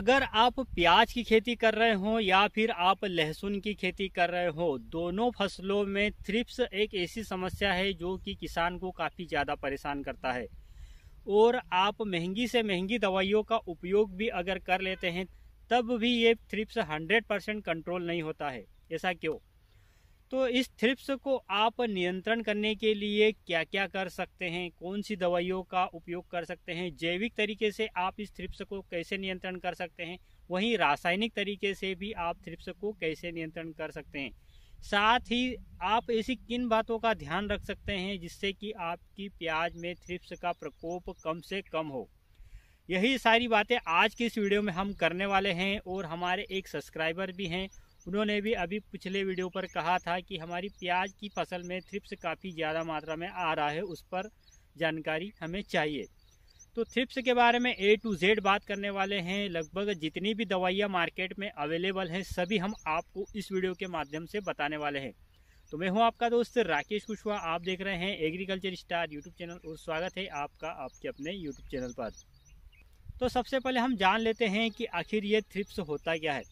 अगर आप प्याज की खेती कर रहे हो या फिर आप लहसुन की खेती कर रहे हो दोनों फसलों में थ्रिप्स एक ऐसी समस्या है जो कि किसान को काफ़ी ज़्यादा परेशान करता है और आप महंगी से महंगी दवाइयों का उपयोग भी अगर कर लेते हैं तब भी ये थ्रिप्स 100 परसेंट कंट्रोल नहीं होता है ऐसा क्यों तो इस थ्रिप्स को आप नियंत्रण करने के लिए क्या क्या कर सकते हैं कौन सी दवाइयों का उपयोग कर सकते हैं जैविक तरीके से आप इस थ्रिप्स को कैसे नियंत्रण कर सकते हैं वहीं रासायनिक तरीके से भी आप थ्रिप्स को कैसे नियंत्रण कर सकते हैं साथ ही आप ऐसी किन बातों का ध्यान रख सकते हैं जिससे कि आपकी प्याज में थ्रिप्स का प्रकोप कम से कम हो यही सारी बातें आज की इस वीडियो में हम करने वाले हैं और हमारे एक सब्सक्राइबर भी हैं उन्होंने भी अभी पिछले वीडियो पर कहा था कि हमारी प्याज की फसल में थ्रिप्स काफ़ी ज़्यादा मात्रा में आ रहा है उस पर जानकारी हमें चाहिए तो थ्रिप्स के बारे में ए टू जेड बात करने वाले हैं लगभग जितनी भी दवाइयाँ मार्केट में अवेलेबल हैं सभी हम आपको इस वीडियो के माध्यम से बताने वाले हैं तो मैं हूं आपका दोस्त राकेश कुशवाहा आप देख रहे हैं एग्रीकल्चर स्टार यूट्यूब चैनल और स्वागत है आपका आपके अपने यूट्यूब चैनल पर तो सबसे पहले हम जान लेते हैं कि आखिर ये थ्रिप्स होता क्या है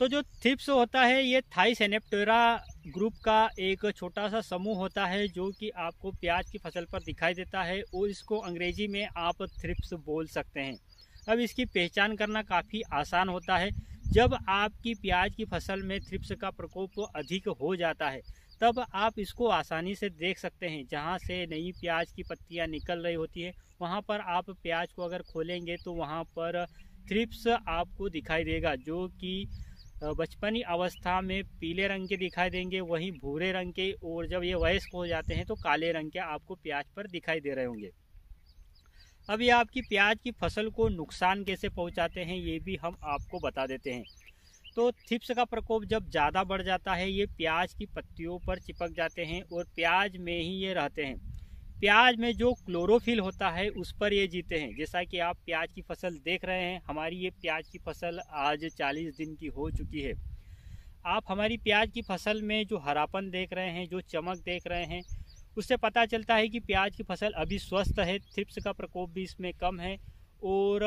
तो जो थिप्स होता है ये थाई सेनेप्टोरा ग्रुप का एक छोटा सा समूह होता है जो कि आपको प्याज की फसल पर दिखाई देता है और इसको अंग्रेजी में आप थ्रिप्स बोल सकते हैं अब इसकी पहचान करना काफ़ी आसान होता है जब आपकी प्याज की फसल में थ्रिप्स का प्रकोप अधिक हो जाता है तब आप इसको आसानी से देख सकते हैं जहाँ से नई प्याज की पत्तियाँ निकल रही होती है वहाँ पर आप प्याज को अगर खोलेंगे तो वहाँ पर थ्रिप्स आपको दिखाई देगा जो कि बचपनी अवस्था में पीले रंग के दिखाई देंगे वहीं भूरे रंग के और जब ये वयस्क हो जाते हैं तो काले रंग के आपको प्याज पर दिखाई दे रहे होंगे अब ये आपकी प्याज की फसल को नुकसान कैसे पहुंचाते हैं ये भी हम आपको बता देते हैं तो थिप्स का प्रकोप जब ज़्यादा बढ़ जाता है ये प्याज की पत्तियों पर चिपक जाते हैं और प्याज में ही ये रहते हैं प्याज में जो क्लोरोफिल होता है उस पर ये जीते हैं जैसा कि आप प्याज की फसल देख रहे हैं हमारी ये प्याज की फसल आज 40 दिन की हो चुकी है आप हमारी प्याज की फसल में जो हरापन देख रहे हैं जो चमक देख रहे हैं उससे पता चलता है कि प्याज की फसल अभी स्वस्थ है थ्रिप्स का प्रकोप भी इसमें कम है और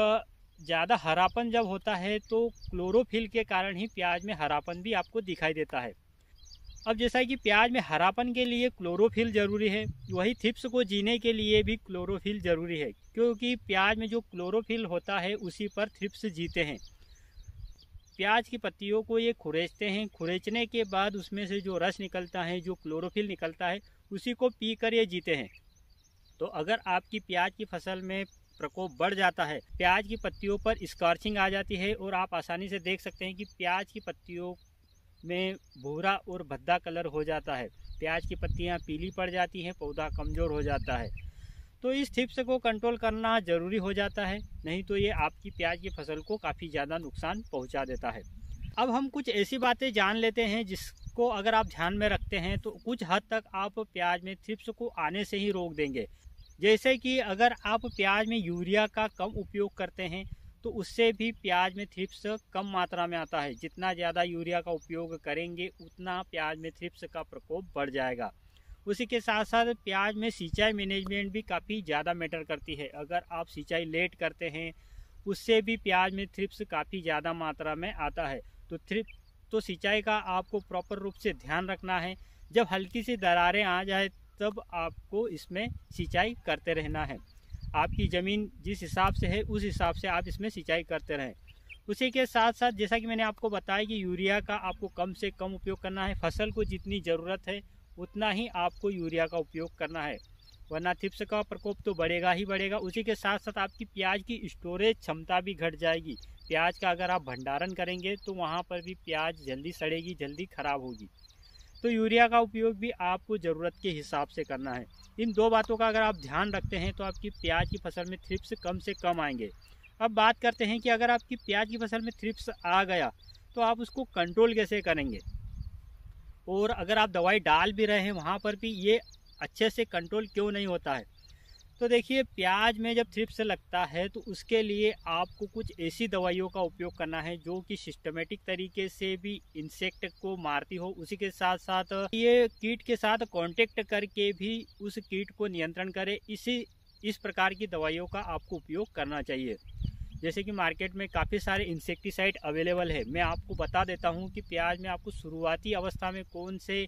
ज़्यादा हरापन जब होता है तो क्लोरोफिल के कारण ही प्याज में हरापन भी आपको दिखाई देता है अब जैसा कि प्याज में हरापन के लिए क्लोरोफिल ज़रूरी है वही थिप्स को जीने के लिए भी क्लोरोफिल ज़रूरी है क्योंकि प्याज में जो क्लोरोफिल होता है उसी पर थिप्स जीते हैं प्याज की पत्तियों को ये खुरेचते हैं खुरेचने के बाद उसमें से जो रस निकलता है जो क्लोरोफिल निकलता है उसी को पी कर ये जीते हैं तो अगर आपकी प्याज की फसल में प्रकोप बढ़ जाता है प्याज की पत्तियों पर स्कॉर्चिंग आ जाती है और आप आसानी से देख सकते हैं कि प्याज की पत्तियों में भूरा और भद्दा कलर हो जाता है प्याज की पत्तियां पीली पड़ जाती हैं पौधा कमज़ोर हो जाता है तो इस थिप्स को कंट्रोल करना ज़रूरी हो जाता है नहीं तो ये आपकी प्याज की फसल को काफ़ी ज़्यादा नुकसान पहुंचा देता है अब हम कुछ ऐसी बातें जान लेते हैं जिसको अगर आप ध्यान में रखते हैं तो कुछ हद तक आप प्याज में थिप्स को आने से ही रोक देंगे जैसे कि अगर आप प्याज में यूरिया का कम उपयोग करते हैं तो उससे भी प्याज में थ्रिप्स कम मात्रा में आता है जितना ज़्यादा यूरिया का उपयोग करेंगे उतना प्याज में थ्रिप्स का प्रकोप बढ़ जाएगा उसी के साथ साथ प्याज में सिंचाई मैनेजमेंट भी काफ़ी ज़्यादा मैटर करती है अगर आप सिंचाई लेट करते हैं उससे भी प्याज में थ्रिप्स काफ़ी ज़्यादा मात्रा में आता है तो थ्रिप तो सिंचाई का आपको प्रॉपर रूप से ध्यान रखना है जब हल्की सी दरारें आ जाए तब आपको इसमें सिंचाई करते रहना है आपकी ज़मीन जिस हिसाब से है उस हिसाब से आप इसमें सिंचाई करते रहें उसी के साथ साथ जैसा कि मैंने आपको बताया कि यूरिया का आपको कम से कम उपयोग करना है फसल को जितनी ज़रूरत है उतना ही आपको यूरिया का उपयोग करना है वरना थिप्स का प्रकोप तो बढ़ेगा ही बढ़ेगा उसी के साथ साथ आपकी प्याज की स्टोरेज क्षमता भी घट जाएगी प्याज का अगर आप भंडारण करेंगे तो वहाँ पर भी प्याज जल्दी सड़ेगी जल्दी खराब होगी तो यूरिया का उपयोग भी आपको ज़रूरत के हिसाब से करना है इन दो बातों का अगर आप ध्यान रखते हैं तो आपकी प्याज की फसल में थ्रिप्स कम से कम आएंगे अब बात करते हैं कि अगर आपकी प्याज की फसल में थ्रिप्स आ गया तो आप उसको कंट्रोल कैसे करेंगे और अगर आप दवाई डाल भी रहे हैं वहाँ पर भी ये अच्छे से कंट्रोल क्यों नहीं होता है तो देखिए प्याज में जब थ्रिप्स लगता है तो उसके लिए आपको कुछ ऐसी दवाइयों का उपयोग करना है जो कि सिस्टमेटिक तरीके से भी इंसेक्ट को मारती हो उसी के साथ साथ ये कीट के साथ कांटेक्ट करके भी उस कीट को नियंत्रण करे इसी इस प्रकार की दवाइयों का आपको उपयोग करना चाहिए जैसे कि मार्केट में काफ़ी सारे इंसेक्टिसाइड अवेलेबल है मैं आपको बता देता हूँ कि प्याज में आपको शुरुआती अवस्था में कौन से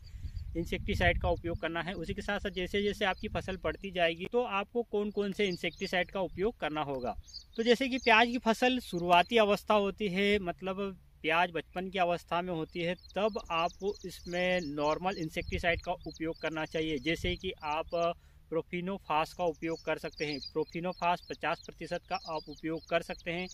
इंसेक्टिसाइड का उपयोग करना है उसी के साथ साथ जैसे जैसे आपकी फसल बढ़ती जाएगी तो आपको कौन कौन से इंसेक्टिसाइड का उपयोग करना होगा तो जैसे कि प्याज की फसल शुरुआती अवस्था होती है मतलब प्याज बचपन की अवस्था में होती है तब आपको इसमें नॉर्मल इंसेक्टिसाइड का उपयोग करना चाहिए जैसे कि आप प्रोफिनोफास का उपयोग कर सकते हैं प्रोफिनोफास 50 प्रतिशत का आप उपयोग कर सकते हैं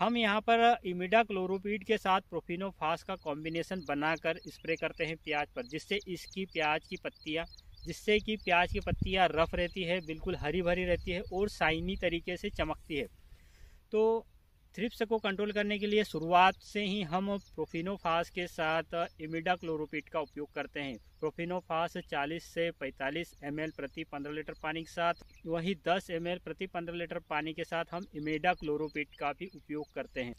हम यहाँ पर इमिडा क्लोरोपीड के साथ प्रोफिनोफास का कॉम्बिनेशन बनाकर स्प्रे करते हैं प्याज पर जिससे इसकी प्याज की पत्तियाँ जिससे कि प्याज की पत्तियाँ रफ रहती है बिल्कुल हरी भरी रहती है और साइनी तरीके से चमकती है तो थ्रिप्स को कंट्रोल करने के लिए शुरुआत से ही हम प्रोफिनोफास के साथ इमिडा क्लोरोपिट का उपयोग करते हैं प्रोफिनोफास 40 से 45 एम प्रति 15 लीटर पानी के साथ वहीं 10 एम प्रति 15 लीटर पानी के साथ हम इमिडा क्लोरोपिट का भी उपयोग करते हैं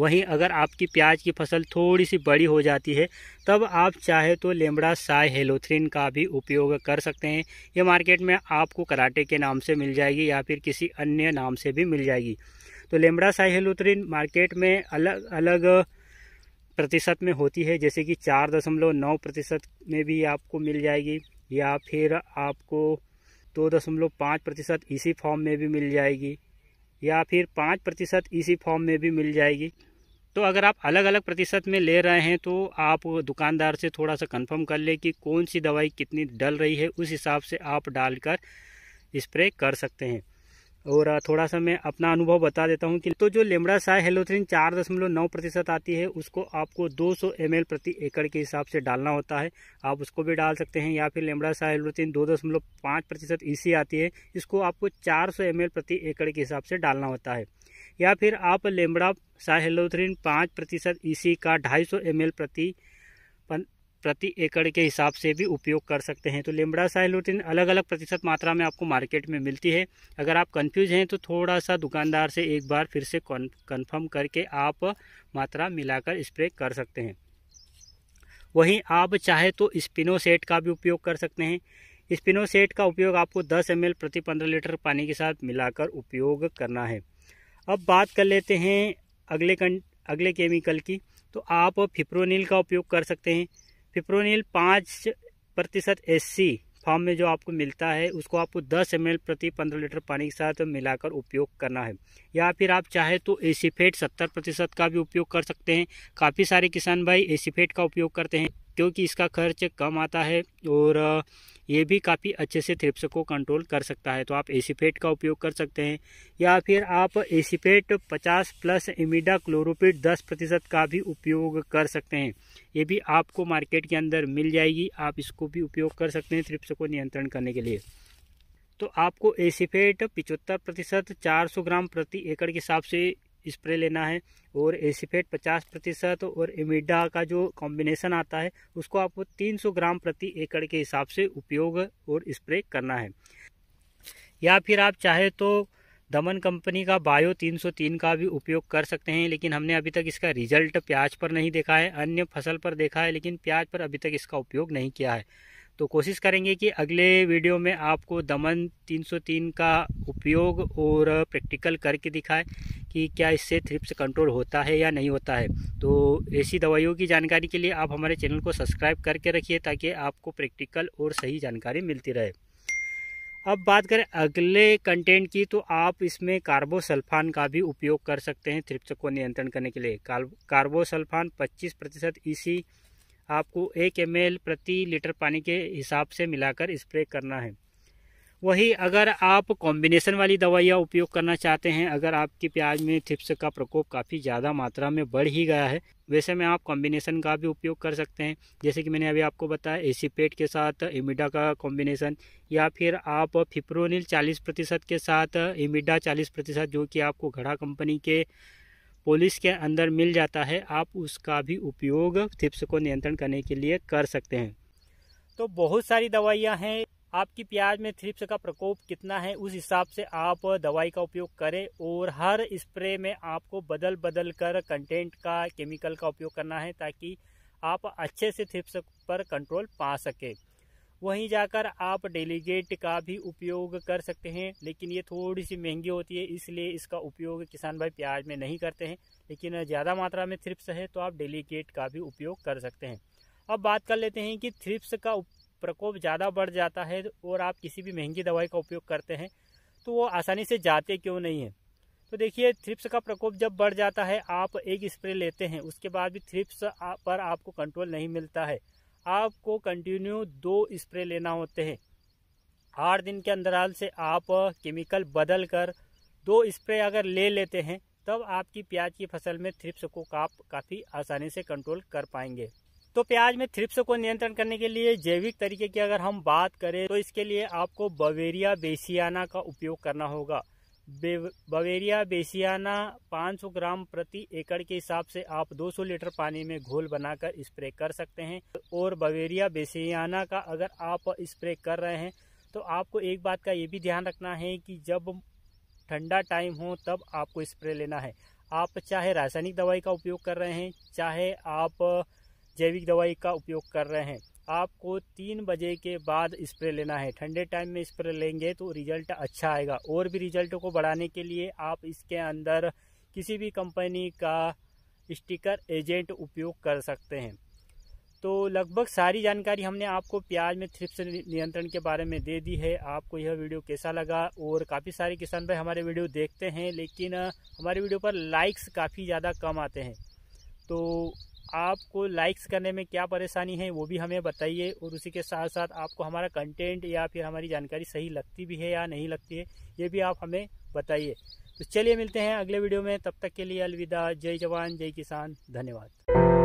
वहीं अगर आपकी प्याज की फसल थोड़ी सी बड़ी हो जाती है तब आप चाहे तो लेमड़ा साय हेलोथ्रिन का भी उपयोग कर सकते हैं ये मार्केट में आपको कराटे के नाम से मिल जाएगी या फिर किसी अन्य नाम से भी मिल जाएगी तो लेमड़ा साइहेलुथरिन मार्केट में अलग अलग प्रतिशत में होती है जैसे कि चार दशमलव नौ प्रतिशत में भी आपको मिल जाएगी या फिर आपको दो दशमलव पाँच प्रतिशत इसी फॉर्म में भी मिल जाएगी या फिर पाँच प्रतिशत इसी फॉर्म में भी मिल जाएगी तो अगर आप अलग अलग प्रतिशत में ले रहे हैं तो आप दुकानदार से थोड़ा सा कंफर्म कर ले कि कौन सी दवाई कितनी डल रही है उस हिसाब से आप डालकर स्प्रे कर सकते हैं और थोड़ा सा मैं अपना अनुभव बता देता हूँ कि तो जो लेमड़ा साय हेलोथ्रीन चार दशमलव नौ प्रतिशत आती है उसको आपको 200 सौ प्रति एकड़ के हिसाब से डालना होता है आप उसको भी डाल सकते हैं या फिर लेमड़ा साय हेलोथ्रीन दो दशमलव पाँच प्रतिशत ईसी e आती है इसको आपको चार सौ प्रति एकड़ के हिसाब से डालना होता है या फिर आप लेमड़ा साय हेलोथ्रीन पाँच प्रतिशत ई e का ढाई सौ प्रति प्रति एकड़ के हिसाब से भी उपयोग कर सकते हैं तो लेमड़ा साइलोटिन अलग अलग प्रतिशत मात्रा में आपको मार्केट में मिलती है अगर आप कंफ्यूज हैं तो थोड़ा सा दुकानदार से एक बार फिर से कन्फर्म करके आप मात्रा मिलाकर स्प्रे कर सकते हैं वहीं आप चाहे तो स्पिनोसेट का भी उपयोग कर सकते हैं स्पिनोसेट का उपयोग आपको दस एम प्रति पंद्रह लीटर पानी के साथ मिलाकर उपयोग करना है अब बात कर लेते हैं अगले कं अगले केमिकल की तो आप फिप्रोनिल का उपयोग कर सकते हैं फिप्रोनिल पाँच प्रतिशत एस फॉर्म में जो आपको मिलता है उसको आपको 10 एम प्रति 15 लीटर पानी के साथ मिलाकर उपयोग करना है या फिर आप चाहे तो एसीफेट 70 प्रतिशत का भी उपयोग कर सकते हैं काफ़ी सारे किसान भाई एसीफेट का उपयोग करते हैं क्योंकि इसका खर्च कम आता है और ये भी काफ़ी अच्छे से थ्रिप्स को कंट्रोल कर सकता है तो आप एसीपेट का उपयोग कर सकते हैं या फिर आप एसीपेट 50 प्लस इमिडा क्लोरोपेट 10 प्रतिशत का भी उपयोग कर सकते हैं ये भी आपको मार्केट के अंदर मिल जाएगी आप इसको भी उपयोग कर सकते हैं थ्रिप्स को नियंत्रण करने के लिए तो आपको एसीफेट पिचहत्तर प्रतिशत चार ग्राम प्रति एकड़ के हिसाब से स्प्रे लेना है और एसीफेट पचास प्रतिशत और इमिडा का जो कॉम्बिनेशन आता है उसको आपको 300 ग्राम प्रति एकड़ के हिसाब से उपयोग और स्प्रे करना है या फिर आप चाहे तो दमन कंपनी का बायो 303 का भी उपयोग कर सकते हैं लेकिन हमने अभी तक इसका रिजल्ट प्याज पर नहीं देखा है अन्य फसल पर देखा है लेकिन प्याज पर अभी तक इसका उपयोग नहीं किया है तो कोशिश करेंगे कि अगले वीडियो में आपको दमन 303 का उपयोग और प्रैक्टिकल करके दिखाए कि क्या इससे थ्रिप्स कंट्रोल होता है या नहीं होता है तो ऐसी दवाइयों की जानकारी के लिए आप हमारे चैनल को सब्सक्राइब करके रखिए ताकि आपको प्रैक्टिकल और सही जानकारी मिलती रहे अब बात करें अगले कंटेंट की तो आप इसमें कार्बोसल्फान का भी उपयोग कर सकते हैं थ्रिप्स को नियंत्रण करने के लिए कार्बोसल्फान 25 प्रतिशत इसी e आपको एक एम प्रति लीटर पानी के हिसाब से मिलाकर स्प्रे करना है वही अगर आप कॉम्बिनेशन वाली दवाइयाँ उपयोग करना चाहते हैं अगर आपकी प्याज में थिप्स का प्रकोप काफ़ी ज़्यादा मात्रा में बढ़ ही गया है वैसे में आप कॉम्बिनेशन का भी उपयोग कर सकते हैं जैसे कि मैंने अभी आपको बताया एसीपेट के साथ इमिडा का कॉम्बिनेशन या फिर आप फिप्रोनिल 40 प्रतिशत के साथ इमिडा 40 प्रतिशत जो कि आपको घड़ा कंपनी के पोलिस के अंदर मिल जाता है आप उसका भी उपयोग थिप्स को नियंत्रण करने के लिए कर सकते हैं तो बहुत सारी दवाइयाँ हैं आपकी प्याज में थ्रिप्स का प्रकोप कितना है उस हिसाब से आप दवाई का उपयोग करें और हर स्प्रे में आपको बदल बदल कर कंटेंट का केमिकल का उपयोग करना है ताकि आप अच्छे से थ्रिप्स पर कंट्रोल पा सकें वहीं जाकर आप डेलीगेट का भी उपयोग कर सकते हैं लेकिन ये थोड़ी सी महंगी होती है इसलिए इसका उपयोग किसान भाई प्याज में नहीं करते हैं लेकिन ज़्यादा मात्रा में थ्रिप्स है तो आप डेलीगेट का भी उपयोग कर सकते हैं अब बात कर लेते हैं कि थ्रिप्स का प्रकोप ज़्यादा बढ़ जाता है और आप किसी भी महंगी दवाई का उपयोग करते हैं तो वो आसानी से जाते क्यों नहीं है तो देखिए थ्रिप्स का प्रकोप जब बढ़ जाता है आप एक स्प्रे लेते हैं उसके बाद भी थ्रिप्स पर आपको कंट्रोल नहीं मिलता है आपको कंटिन्यू दो स्प्रे लेना होते हैं आठ दिन के अंतराल से आप केमिकल बदल कर दो स्प्रे अगर ले लेते हैं तब आपकी प्याज की फसल में थ्रिप्स को आप काफ़ी आसानी से कंट्रोल कर पाएंगे तो प्याज में थ्रिप्स को नियंत्रण करने के लिए जैविक तरीके की अगर हम बात करें तो इसके लिए आपको बवेरिया बेसियाना का उपयोग करना होगा बवेरिया बेसियाना 500 ग्राम प्रति एकड़ के हिसाब से आप 200 लीटर पानी में घोल बनाकर स्प्रे कर सकते हैं और बवेरिया बेसियाना का अगर आप स्प्रे कर रहे हैं तो आपको एक बात का ये भी ध्यान रखना है कि जब ठंडा टाइम हो तब आपको स्प्रे लेना है आप चाहे रासायनिक दवाई का उपयोग कर रहे हैं चाहे आप जैविक दवाई का उपयोग कर रहे हैं आपको तीन बजे के बाद स्प्रे लेना है ठंडे टाइम में स्प्रे लेंगे तो रिजल्ट अच्छा आएगा और भी रिजल्ट को बढ़ाने के लिए आप इसके अंदर किसी भी कंपनी का स्टिकर एजेंट उपयोग कर सकते हैं तो लगभग सारी जानकारी हमने आपको प्याज में थ्रिप्स नियंत्रण के बारे में दे दी है आपको यह वीडियो कैसा लगा और काफ़ी सारे किसान भाई हमारे वीडियो देखते हैं लेकिन हमारे वीडियो पर लाइक्स काफ़ी ज़्यादा कम आते हैं तो आपको लाइक्स करने में क्या परेशानी है वो भी हमें बताइए और उसी के साथ साथ आपको हमारा कंटेंट या फिर हमारी जानकारी सही लगती भी है या नहीं लगती है ये भी आप हमें बताइए तो चलिए मिलते हैं अगले वीडियो में तब तक के लिए अलविदा जय जवान जय किसान धन्यवाद